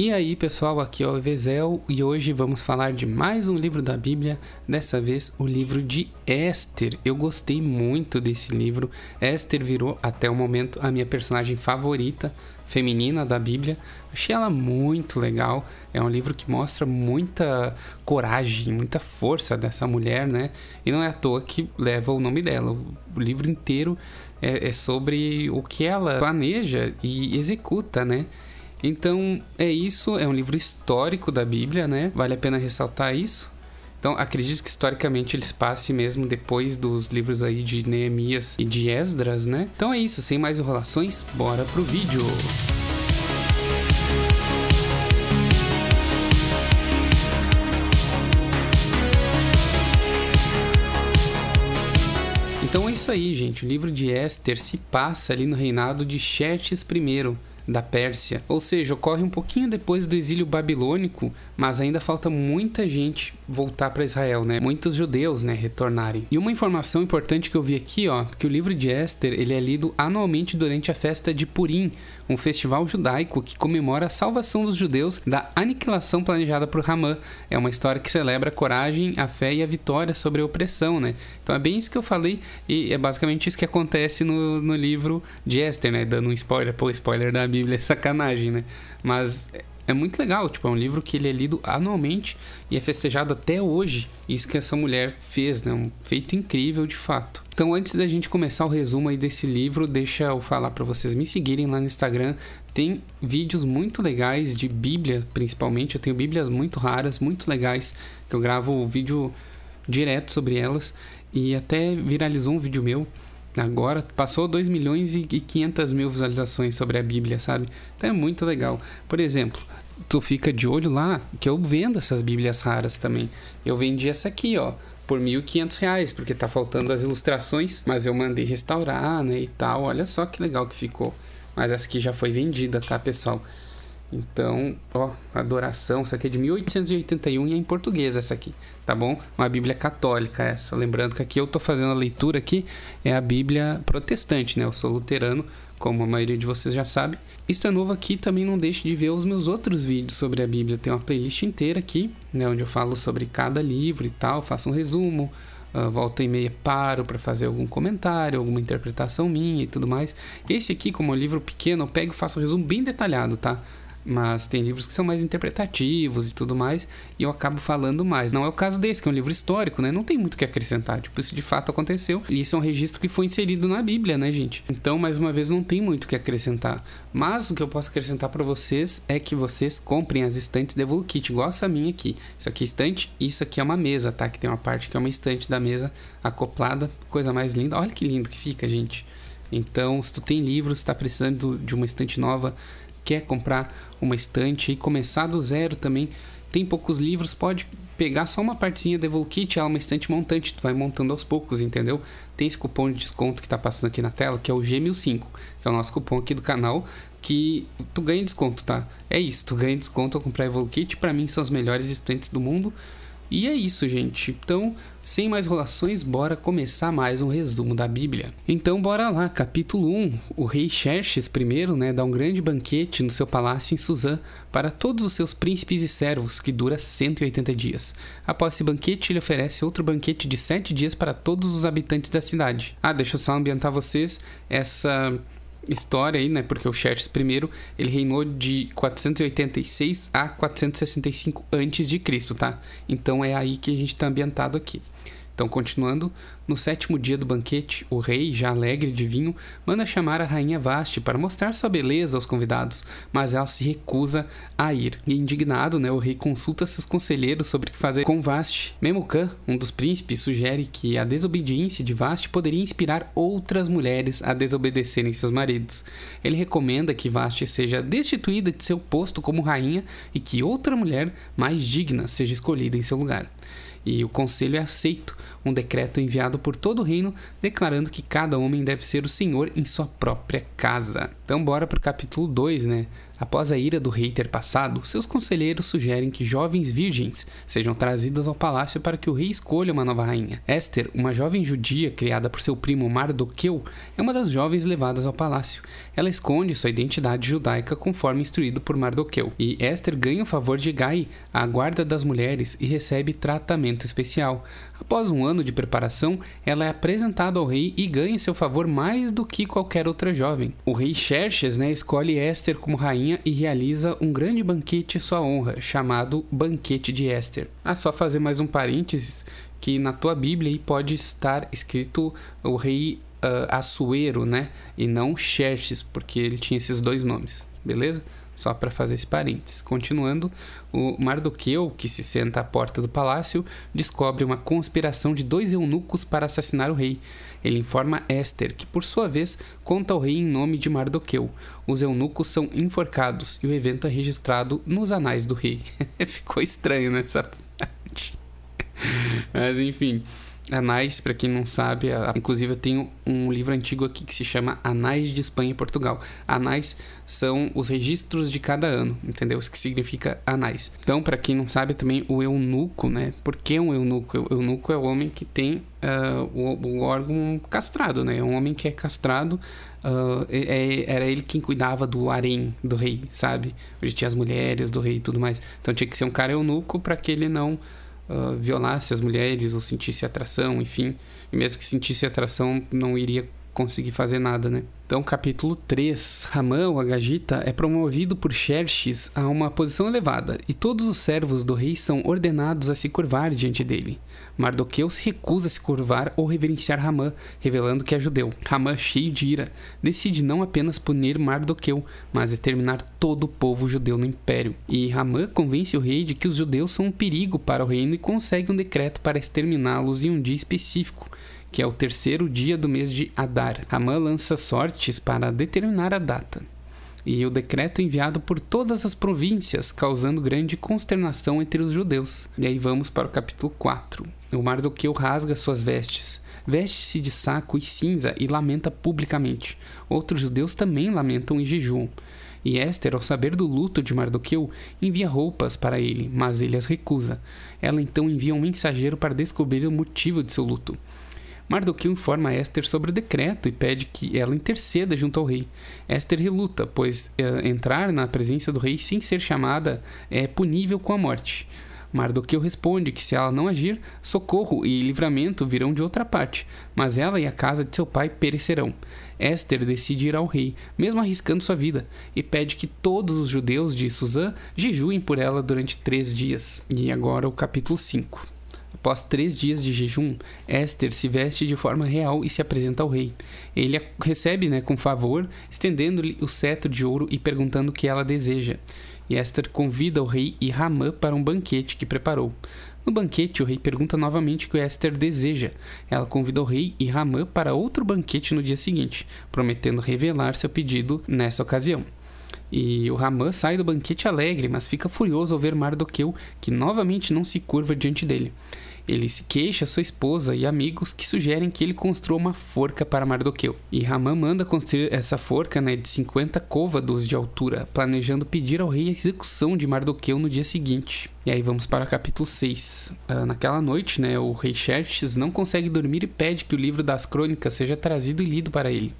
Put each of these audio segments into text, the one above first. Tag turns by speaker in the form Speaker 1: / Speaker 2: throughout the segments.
Speaker 1: E aí pessoal, aqui é o Evezel e hoje vamos falar de mais um livro da Bíblia, dessa vez o livro de Esther. Eu gostei muito desse livro, Esther virou até o momento a minha personagem favorita feminina da Bíblia. Achei ela muito legal. É um livro que mostra muita coragem, muita força dessa mulher, né? E não é à toa que leva o nome dela. O livro inteiro é, é sobre o que ela planeja e executa, né? Então, é isso, é um livro histórico da Bíblia, né? Vale a pena ressaltar isso. Então, acredito que historicamente ele se passe mesmo depois dos livros aí de Neemias e de Esdras, né? Então é isso, sem mais enrolações, bora pro vídeo. Então é isso aí, gente. O livro de Esther se passa ali no reinado de Xerxes I, da Pérsia, ou seja, ocorre um pouquinho depois do exílio babilônico, mas ainda falta muita gente voltar para Israel, né? Muitos judeus, né, retornarem. E uma informação importante que eu vi aqui, ó, que o livro de Esther, ele é lido anualmente durante a festa de Purim, um festival judaico que comemora a salvação dos judeus da aniquilação planejada por Ramã. É uma história que celebra a coragem, a fé e a vitória sobre a opressão, né? Então é bem isso que eu falei e é basicamente isso que acontece no, no livro de Esther, né? Dando um spoiler, pô, spoiler da Bíblia Bíblia é sacanagem, né? Mas é muito legal, tipo, é um livro que ele é lido anualmente e é festejado até hoje. Isso que essa mulher fez, né? Um feito incrível de fato. Então, antes da gente começar o resumo aí desse livro, deixa eu falar para vocês me seguirem lá no Instagram. Tem vídeos muito legais de Bíblia, principalmente. Eu tenho Bíblias muito raras, muito legais, que eu gravo vídeo direto sobre elas e até viralizou um vídeo meu Agora passou 2 milhões e 500 mil visualizações sobre a Bíblia, sabe? Então é muito legal. Por exemplo, tu fica de olho lá, que eu vendo essas Bíblias raras também. Eu vendi essa aqui, ó, por 1.500 reais, porque tá faltando as ilustrações, mas eu mandei restaurar, né, e tal. Olha só que legal que ficou. Mas essa aqui já foi vendida, tá, pessoal? Então, ó, adoração, isso aqui é de 1881 e é em português essa aqui, tá bom? Uma Bíblia católica essa. Lembrando que aqui eu tô fazendo a leitura aqui, é a Bíblia protestante, né? Eu sou luterano, como a maioria de vocês já sabe. Isso é novo aqui, também não deixe de ver os meus outros vídeos sobre a Bíblia. Tem uma playlist inteira aqui, né, onde eu falo sobre cada livro e tal, faço um resumo, uh, volta e meia paro para fazer algum comentário, alguma interpretação minha e tudo mais. Esse aqui, como é um livro pequeno, eu pego e faço um resumo bem detalhado, tá? mas tem livros que são mais interpretativos e tudo mais, e eu acabo falando mais. Não é o caso desse, que é um livro histórico, né? Não tem muito o que acrescentar, tipo, isso de fato aconteceu, e isso é um registro que foi inserido na Bíblia, né, gente? Então, mais uma vez, não tem muito o que acrescentar. Mas o que eu posso acrescentar para vocês é que vocês comprem as estantes da Evolu Kit, igual essa minha aqui. Isso aqui é estante, isso aqui é uma mesa, tá? Que tem uma parte que é uma estante da mesa acoplada, coisa mais linda. Olha que lindo que fica, gente. Então, se tu tem livros, está precisando de uma estante nova, quer comprar uma estante e começar do zero também, tem poucos livros, pode pegar só uma partezinha da Evolkit, ela é uma estante montante, tu vai montando aos poucos, entendeu? Tem esse cupom de desconto que tá passando aqui na tela, que é o G1005, que é o nosso cupom aqui do canal, que tu ganha desconto, tá? É isso, tu ganha desconto ao comprar Evolkit, para mim são as melhores estantes do mundo. E é isso, gente. Então, sem mais relações, bora começar mais um resumo da Bíblia. Então, bora lá, capítulo 1. O rei Xerxes I né, dá um grande banquete no seu palácio em Suzã para todos os seus príncipes e servos, que dura 180 dias. Após esse banquete, ele oferece outro banquete de 7 dias para todos os habitantes da cidade. Ah, deixa eu só ambientar vocês. Essa história aí, né? Porque o Xerxes I, ele reinou de 486 a 465 antes de Cristo, tá? Então é aí que a gente está ambientado aqui. Então, continuando, no sétimo dia do banquete, o rei, já alegre de vinho, manda chamar a rainha Vaste para mostrar sua beleza aos convidados, mas ela se recusa a ir. E indignado, né, o rei consulta seus conselheiros sobre o que fazer com Vaste. Memucan, um dos príncipes, sugere que a desobediência de Vaste poderia inspirar outras mulheres a desobedecerem seus maridos. Ele recomenda que Vaste seja destituída de seu posto como rainha e que outra mulher mais digna seja escolhida em seu lugar. E o conselho é aceito um decreto enviado por todo o reino declarando que cada homem deve ser o senhor em sua própria casa. Então bora para o capítulo 2, né? Após a ira do rei ter passado, seus conselheiros sugerem que jovens virgens sejam trazidas ao palácio para que o rei escolha uma nova rainha. Esther, uma jovem judia criada por seu primo Mardoqueu, é uma das jovens levadas ao palácio. Ela esconde sua identidade judaica conforme instruído por Mardoqueu, e Esther ganha o favor de Gai, a guarda das mulheres, e recebe tratamento especial. Após um ano ano de preparação, ela é apresentada ao rei e ganha seu favor mais do que qualquer outra jovem. O rei Xerxes né, escolhe Esther como rainha e realiza um grande banquete em sua honra, chamado Banquete de Esther. Ah, só fazer mais um parênteses, que na tua Bíblia pode estar escrito o rei uh, Assuero, né? E não Xerxes, porque ele tinha esses dois nomes, beleza? Só para fazer esse parênteses. Continuando, o Mardoqueu, que se senta à porta do palácio, descobre uma conspiração de dois eunucos para assassinar o rei. Ele informa Esther, que por sua vez conta ao rei em nome de Mardoqueu. Os eunucos são enforcados e o evento é registrado nos anais do rei. Ficou estranho nessa parte. Mas enfim. Anais, é para quem não sabe, a, inclusive eu tenho um livro antigo aqui que se chama Anais de Espanha e Portugal. Anais são os registros de cada ano, entendeu? O que significa anais. Então, para quem não sabe, é também o eunuco, né? Por que um eunuco? O eunuco é o homem que tem uh, o, o, órgão castrado, né? É Um homem que é castrado, uh, é, era ele quem cuidava do harém do rei, sabe? Onde tinha as mulheres do rei e tudo mais. Então tinha que ser um cara eunuco para que ele não ah, violasse as mulheres ou sentisse atração, enfim. E mesmo que sentisse atração, não iria conseguir fazer nada, né? Então, capítulo 3. Ramã, o Agagita, é promovido por Xerxes a uma posição elevada, e todos os servos do rei são ordenados a se curvar diante dele. Mardoqueu se recusa a se curvar ou reverenciar Ramã, revelando que é judeu. Ramã, cheio de ira, decide não apenas punir Mardoqueu, mas exterminar todo o povo judeu no império. E Ramã convence o rei de que os judeus são um perigo para o reino e consegue um decreto para exterminá-los em um dia específico, que é o terceiro dia do mês de Adar. Ramã lança sortes para determinar a data e o decreto enviado por todas as províncias, causando grande consternação entre os judeus. E aí vamos para o capítulo 4. O Mardoqueu rasga suas vestes, veste-se de saco e cinza e lamenta publicamente. Outros judeus também lamentam em jejum. E Esther, ao saber do luto de Mardoqueu, envia roupas para ele, mas ele as recusa. Ela então envia um mensageiro para descobrir o motivo de seu luto. Mardoqueu informa Esther sobre o decreto e pede que ela interceda junto ao rei. Esther reluta, pois é, entrar na presença do rei sem ser chamada é punível com a morte. Mardoqueu responde que se ela não agir, socorro e livramento virão de outra parte, mas ela e a casa de seu pai perecerão. Esther decide ir ao rei, mesmo arriscando sua vida, e pede que todos os judeus de Suzã jejuem por ela durante três dias. E agora o capítulo 5. Após três dias de jejum, Esther se veste de forma real e se apresenta ao rei. Ele a recebe né, com favor, estendendo-lhe o cetro de ouro e perguntando o que ela deseja. E Esther convida o rei e Ramã para um banquete que preparou. No banquete, o rei pergunta novamente o que Esther deseja. Ela convida o rei e Ramã para outro banquete no dia seguinte, prometendo revelar seu pedido nessa ocasião. E o Ramã sai do banquete alegre, mas fica furioso ao ver Mardoqueu, que novamente não se curva diante dele. Ele se queixa sua esposa e amigos que sugerem que ele construa uma forca para Mardoqueu. E Ramã manda construir essa forca né, de 50 côvados de altura, planejando pedir ao rei a execução de Mardoqueu no dia seguinte. E aí vamos para o capítulo 6. Uh, ah, naquela noite, né, o rei Xerxes não consegue dormir e pede que o livro das crônicas seja trazido e lido para ele.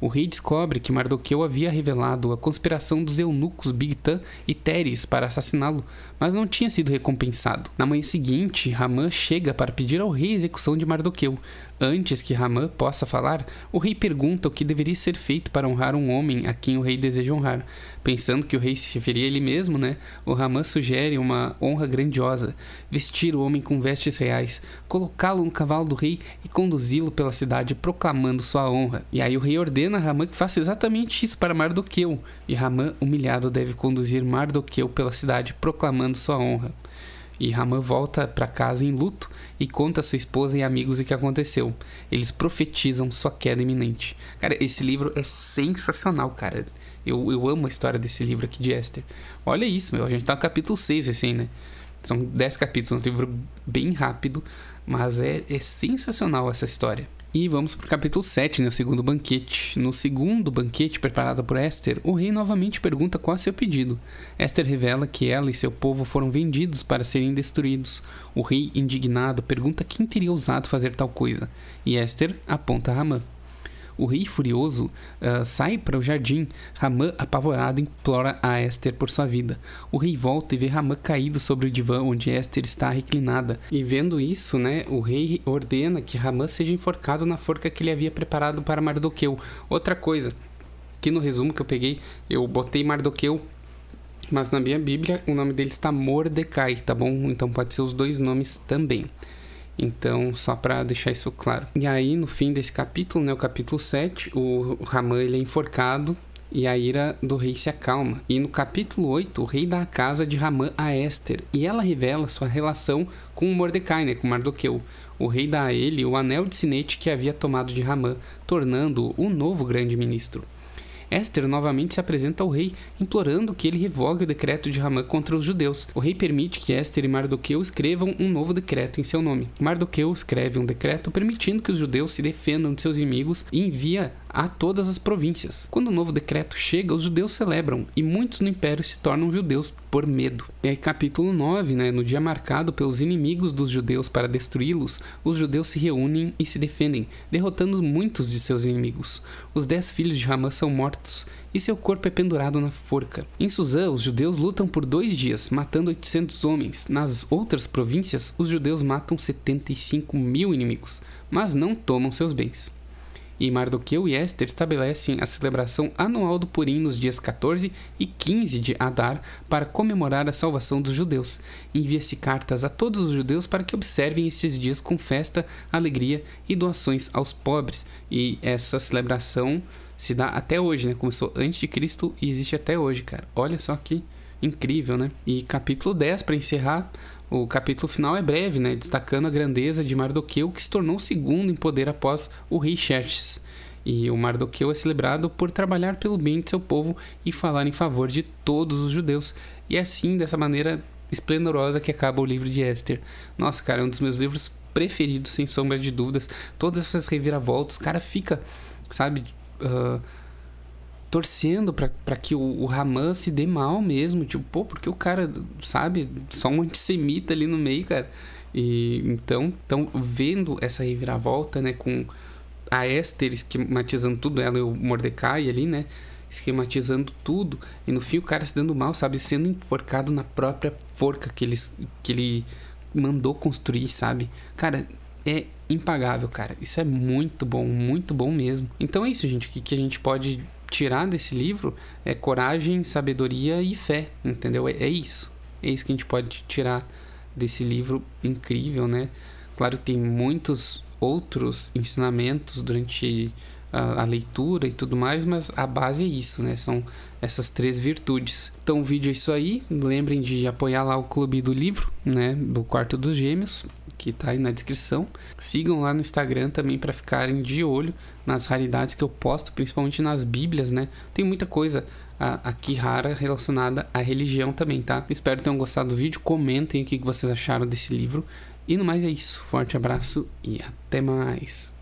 Speaker 1: O rei descobre que Mardoqueu havia revelado a conspiração dos eunucos Bigtan e Teres para assassiná-lo, mas não tinha sido recompensado. Na manhã seguinte, Ramã chega para pedir ao rei a execução de Mardoqueu. Antes que Ramã possa falar, o rei pergunta o que deveria ser feito para honrar um homem a quem o rei deseja honrar. Pensando que o rei se referia a ele mesmo, né? O Ramã sugere uma honra grandiosa: vestir o homem com vestes reais, colocá-lo no cavalo do rei e conduzi-lo pela cidade proclamando sua honra. E aí o rei ordena a Ramã que faça exatamente isso para Mardoqueu, e Ramã, humilhado, deve conduzir Mardoqueu pela cidade proclamando sua honra. E Raman volta para casa em luto e conta a sua esposa e amigos o que aconteceu. Eles profetizam sua queda iminente. Cara, esse livro é sensacional, cara. Eu, eu amo a história desse livro aqui de Esther. Olha isso, meu. A gente tá no capítulo 6 assim, né? São 10 capítulos, um livro bem rápido, mas é, é sensacional essa história. E vamos para o capítulo 7, né, o segundo banquete. No segundo banquete preparado por Esther, o rei novamente pergunta qual é seu pedido. Esther revela que ela e seu povo foram vendidos para serem destruídos. O rei, indignado, pergunta quem teria ousado fazer tal coisa. E Esther aponta Ramã. O rei furioso uh, sai para o jardim. Raman, apavorado, implora a Esther por sua vida. O rei volta e vê Raman caído sobre o divã onde Esther está reclinada. E vendo isso, né, o rei ordena que Raman seja enforcado na forca que ele havia preparado para Mardoqueu. Outra coisa, que no resumo que eu peguei, eu botei Mardoqueu mas na minha Bíblia o nome dele está Mordecai, tá bom? Então pode ser os dois nomes também. Então, só para deixar isso claro. E aí, no fim desse capítulo, né, o capítulo 7, o Ramã ele é enforcado e a ira do rei se acalma. E no capítulo 8, o rei dá a casa de Ramã a Esther, e ela revela sua relação com Mordecai, né, com Mardoqueu. O rei dá a ele o anel de sinete que havia tomado de Ramã, tornando-o o novo grande ministro. Esther novamente se apresenta ao rei, implorando que ele revogue o decreto de Haman contra os judeus. O rei permite que Esther e Mardoqueu escrevam um novo decreto em seu nome. Mardoqueu escreve um decreto permitindo que os judeus se defendam de seus inimigos e envia a todas as províncias. Quando o novo decreto chega, os judeus celebram e muitos no império se tornam judeus por medo. E aí, capítulo 9, né, no dia marcado pelos inimigos dos judeus para destruí-los, os judeus se reúnem e se defendem, derrotando muitos de seus inimigos. Os dez filhos de Ramã são mortos e seu corpo é pendurado na forca. Em Suzã, os judeus lutam por dois dias, matando 800 homens. Nas outras províncias, os judeus matam 75 mil inimigos, mas não tomam seus bens e Mardoqueu e Esther estabelecem a celebração anual do Purim nos dias 14 e 15 de Adar para comemorar a salvação dos judeus. Envia-se cartas a todos os judeus para que observem estes dias com festa, alegria e doações aos pobres. E essa celebração se dá até hoje, né? Começou antes de Cristo e existe até hoje, cara. Olha só que incrível, né? E capítulo 10 para encerrar, o capítulo final é breve, né? destacando a grandeza de Mardoqueu, que se tornou segundo em poder após o rei Xerxes. E o Mardoqueu é celebrado por trabalhar pelo bem de seu povo e falar em favor de todos os judeus. E é assim, dessa maneira esplendorosa, que acaba o livro de Esther. Nossa, cara, é um dos meus livros preferidos, sem sombra de dúvidas. Todas essas reviravoltas, o cara fica, sabe, uh, torcendo para que o, o Haman se dê mal mesmo. Tipo, pô, porque o cara, sabe, só um antissemita ali no meio, cara. E então, estão vendo essa reviravolta, né, com a Esther esquematizando tudo, ela e o Mordecai ali, né, esquematizando tudo, e no fim o cara se dando mal, sabe, sendo enforcado na própria forca que ele, que ele mandou construir, sabe? Cara, é impagável, cara. Isso é muito bom, muito bom mesmo. Então é isso, gente, o que, que a gente pode tirar desse livro é coragem, sabedoria e fé, entendeu? É, é isso. É isso que a gente pode tirar desse livro incrível, né? Claro que tem muitos outros ensinamentos durante a, a, leitura e tudo mais, mas a base é isso, né? São essas três virtudes. Então o vídeo é isso aí. Lembrem de apoiar lá o clube do livro, né? Do Quarto dos Gêmeos, que tá aí na descrição. Sigam lá no Instagram também para ficarem de olho nas raridades que eu posto, principalmente nas bíblias, né? Tem muita coisa aqui rara relacionada à religião também, tá? Espero que tenham gostado do vídeo. Comentem o que vocês acharam desse livro. E no mais é isso. Forte abraço e até mais.